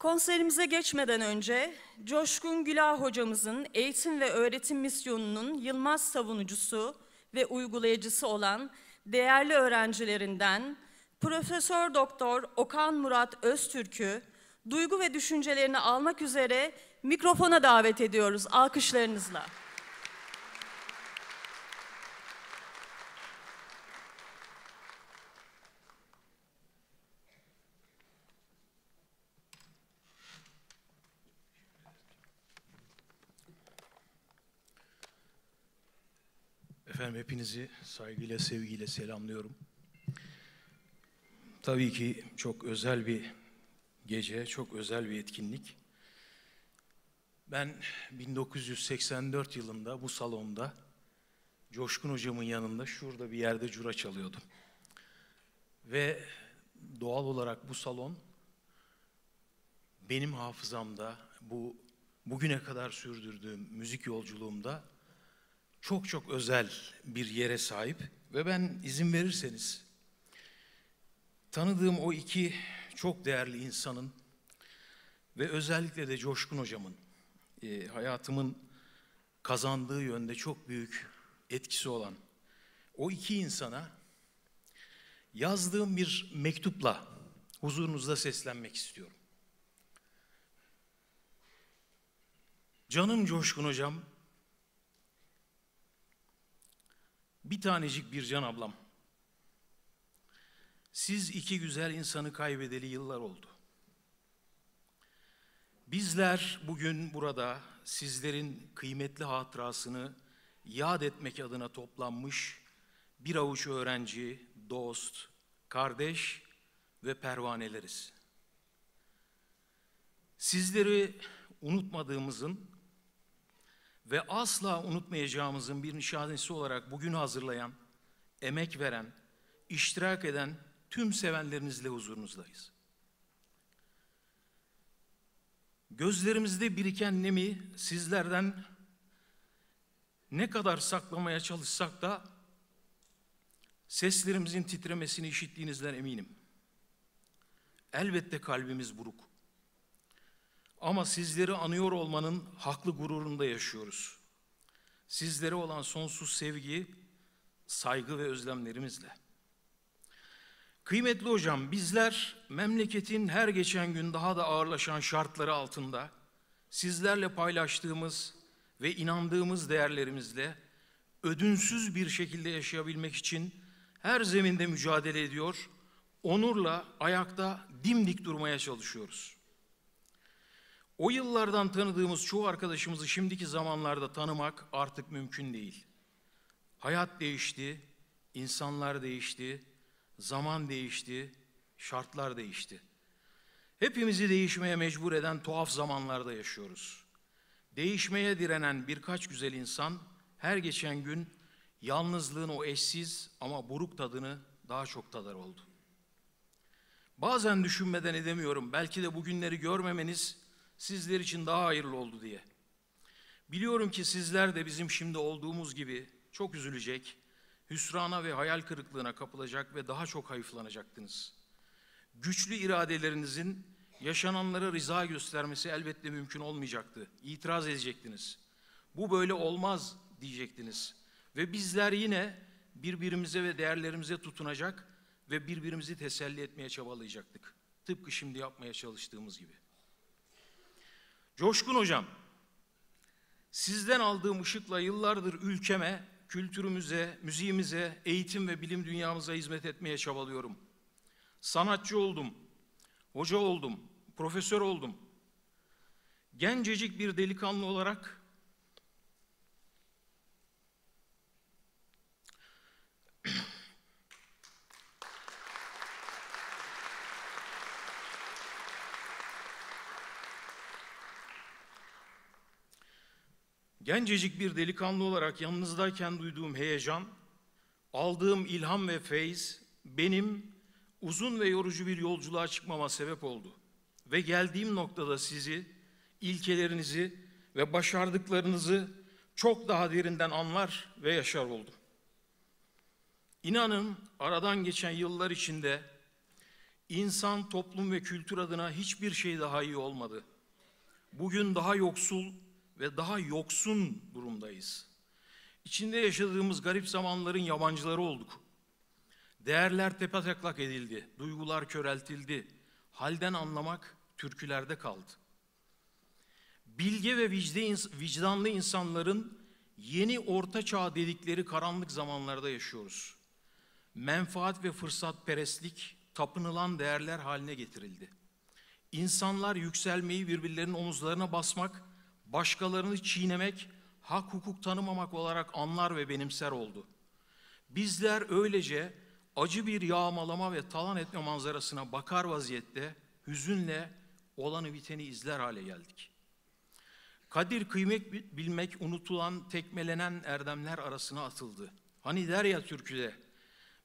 Konserimize geçmeden önce Coşkun Gülah hocamızın eğitim ve öğretim misyonunun Yılmaz savunucusu ve uygulayıcısı olan değerli öğrencilerinden Profesör Doktor Okan Murat Öztürk'ü duygu ve düşüncelerini almak üzere mikrofona davet ediyoruz alkışlarınızla. Efendim hepinizi saygıyla, sevgiyle selamlıyorum. Tabii ki çok özel bir gece, çok özel bir etkinlik. Ben 1984 yılında bu salonda Coşkun hocamın yanında şurada bir yerde cura çalıyordum. Ve doğal olarak bu salon benim hafızamda bu bugüne kadar sürdürdüğüm müzik yolculuğumda çok çok özel bir yere sahip ve ben izin verirseniz tanıdığım o iki çok değerli insanın ve özellikle de Coşkun hocamın e, hayatımın kazandığı yönde çok büyük etkisi olan o iki insana yazdığım bir mektupla huzurunuzda seslenmek istiyorum. Canım Coşkun hocam Bir tanecik bir can ablam. Siz iki güzel insanı kaybedeli yıllar oldu. Bizler bugün burada sizlerin kıymetli hatırasını yad etmek adına toplanmış bir avuç öğrenci, dost, kardeş ve pervaneleriz. Sizleri unutmadığımızın ve asla unutmayacağımızın bir nişanesi olarak bugün hazırlayan, emek veren, iştirak eden tüm sevenlerinizle huzurunuzdayız. Gözlerimizde biriken nemi sizlerden ne kadar saklamaya çalışsak da seslerimizin titremesini işittiğinizden eminim. Elbette kalbimiz buruk. Ama sizleri anıyor olmanın haklı gururunda yaşıyoruz. Sizlere olan sonsuz sevgi, saygı ve özlemlerimizle. Kıymetli hocam, bizler memleketin her geçen gün daha da ağırlaşan şartları altında sizlerle paylaştığımız ve inandığımız değerlerimizle ödünsüz bir şekilde yaşayabilmek için her zeminde mücadele ediyor, onurla ayakta dimdik durmaya çalışıyoruz.'' O yıllardan tanıdığımız çoğu arkadaşımızı şimdiki zamanlarda tanımak artık mümkün değil. Hayat değişti, insanlar değişti, zaman değişti, şartlar değişti. Hepimizi değişmeye mecbur eden tuhaf zamanlarda yaşıyoruz. Değişmeye direnen birkaç güzel insan her geçen gün yalnızlığın o eşsiz ama buruk tadını daha çok tadar oldu. Bazen düşünmeden edemiyorum. Belki de bugünleri görmemeniz sizler için daha hayırlı oldu diye. Biliyorum ki sizler de bizim şimdi olduğumuz gibi çok üzülecek, hüsrana ve hayal kırıklığına kapılacak ve daha çok hayıflanacaktınız. Güçlü iradelerinizin yaşananlara rıza göstermesi elbette mümkün olmayacaktı. İtiraz edecektiniz. Bu böyle olmaz diyecektiniz. Ve bizler yine birbirimize ve değerlerimize tutunacak ve birbirimizi teselli etmeye çabalayacaktık. Tıpkı şimdi yapmaya çalıştığımız gibi. Coşkun hocam, sizden aldığım ışıkla yıllardır ülkeme, kültürümüze, müziğimize, eğitim ve bilim dünyamıza hizmet etmeye çabalıyorum. Sanatçı oldum, hoca oldum, profesör oldum. Gencecik bir delikanlı olarak Gencecik bir delikanlı olarak yanınızdayken duyduğum heyecan, aldığım ilham ve feyiz benim uzun ve yorucu bir yolculuğa çıkmama sebep oldu. Ve geldiğim noktada sizi, ilkelerinizi ve başardıklarınızı çok daha derinden anlar ve yaşar oldum. İnanın aradan geçen yıllar içinde insan, toplum ve kültür adına hiçbir şey daha iyi olmadı. Bugün daha yoksul, ve daha yoksun durumdayız. İçinde yaşadığımız garip zamanların yabancıları olduk. Değerler tepetaklak edildi, duygular köreltildi. Halden anlamak türkülerde kaldı. Bilge ve vicdanlı insanların yeni orta çağ dedikleri karanlık zamanlarda yaşıyoruz. Menfaat ve fırsat perestlik tapınılan değerler haline getirildi. İnsanlar yükselmeyi birbirlerinin omuzlarına basmak başkalarını çiğnemek, hak hukuk tanımamak olarak anlar ve benimser oldu. Bizler öylece acı bir yağmalama ve talan etme manzarasına bakar vaziyette hüzünle olanı biteni izler hale geldik. Kadir kıymet bilmek unutulan, tekmelenen erdemler arasına atıldı. Hani der ya türküde,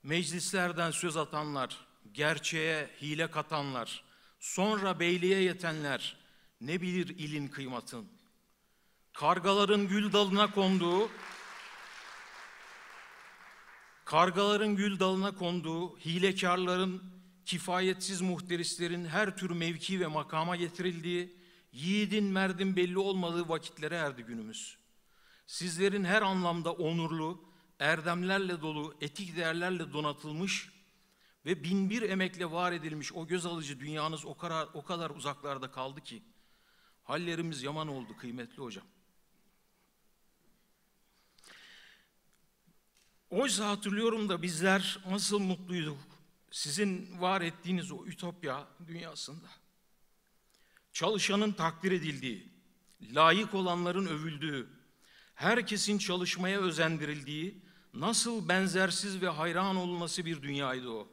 meclislerden söz atanlar, gerçeğe hile katanlar, sonra beyliğe yetenler, ne bilir ilin kıymatın, kargaların gül dalına konduğu kargaların gül dalına konduğu hilekarların, kifayetsiz muhterislerin her tür mevki ve makama getirildiği, yiğidin merdin belli olmadığı vakitlere erdi günümüz. Sizlerin her anlamda onurlu, erdemlerle dolu, etik değerlerle donatılmış ve binbir emekle var edilmiş o göz alıcı dünyanız o kadar, o kadar uzaklarda kaldı ki, hallerimiz yaman oldu kıymetli hocam. Oysa hatırlıyorum da bizler nasıl mutluyduk sizin var ettiğiniz o ütopya dünyasında. Çalışanın takdir edildiği, layık olanların övüldüğü, herkesin çalışmaya özendirildiği, nasıl benzersiz ve hayran olması bir dünyaydı o.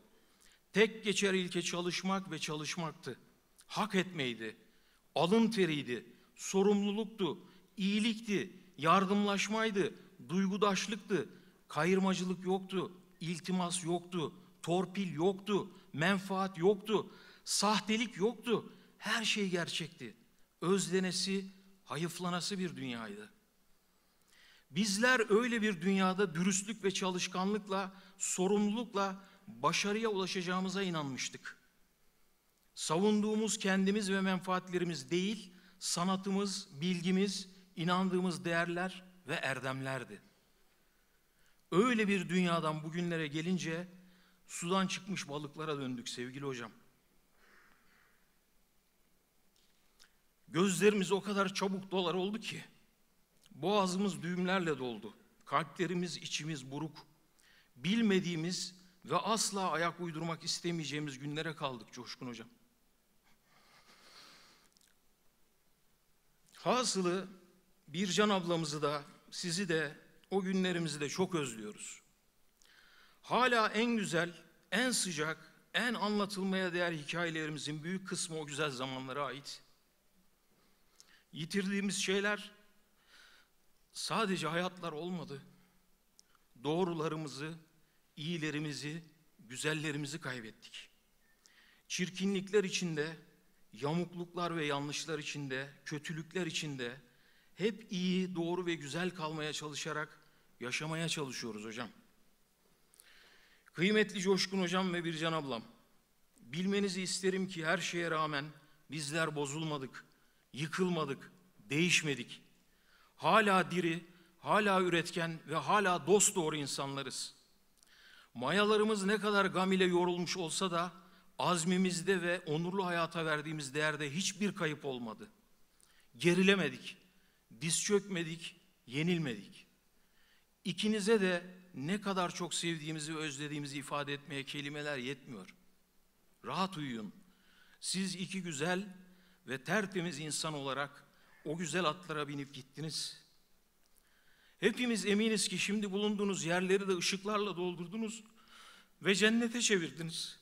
Tek geçer ilke çalışmak ve çalışmaktı. Hak etmeydi, alın teriydi, sorumluluktu, iyilikti, yardımlaşmaydı, duygudaşlıktı, Kayırmacılık yoktu, iltimas yoktu, torpil yoktu, menfaat yoktu, sahtelik yoktu. Her şey gerçekti. Özlenesi, hayıflanası bir dünyaydı. Bizler öyle bir dünyada dürüstlük ve çalışkanlıkla, sorumlulukla başarıya ulaşacağımıza inanmıştık. Savunduğumuz kendimiz ve menfaatlerimiz değil, sanatımız, bilgimiz, inandığımız değerler ve erdemlerdi.'' Öyle bir dünyadan bugünlere gelince sudan çıkmış balıklara döndük sevgili hocam. Gözlerimiz o kadar çabuk dolar oldu ki boğazımız düğümlerle doldu. Kalplerimiz, içimiz buruk. Bilmediğimiz ve asla ayak uydurmak istemeyeceğimiz günlere kaldık Coşkun Hocam. Hasılı bir can ablamızı da sizi de o günlerimizi de çok özlüyoruz. Hala en güzel, en sıcak, en anlatılmaya değer hikayelerimizin büyük kısmı o güzel zamanlara ait. Yitirdiğimiz şeyler sadece hayatlar olmadı. Doğrularımızı, iyilerimizi, güzellerimizi kaybettik. Çirkinlikler içinde, yamukluklar ve yanlışlar içinde, kötülükler içinde hep iyi, doğru ve güzel kalmaya çalışarak yaşamaya çalışıyoruz hocam. Kıymetli Coşkun hocam ve Bircan ablam, bilmenizi isterim ki her şeye rağmen bizler bozulmadık, yıkılmadık, değişmedik. Hala diri, hala üretken ve hala dost doğru insanlarız. Mayalarımız ne kadar gam ile yorulmuş olsa da azmimizde ve onurlu hayata verdiğimiz değerde hiçbir kayıp olmadı. Gerilemedik, diz çökmedik, yenilmedik. İkinize de ne kadar çok sevdiğimizi ve özlediğimizi ifade etmeye kelimeler yetmiyor. Rahat uyuyun. Siz iki güzel ve tertemiz insan olarak o güzel atlara binip gittiniz. Hepimiz eminiz ki şimdi bulunduğunuz yerleri de ışıklarla doldurdunuz ve cennete çevirdiniz.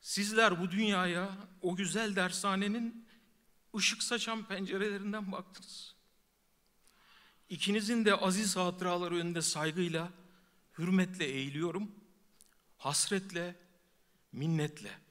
Sizler bu dünyaya o güzel dershanenin ışık saçan pencerelerinden baktınız. İkinizin de aziz hatıraları önünde saygıyla, hürmetle eğiliyorum. Hasretle, minnetle.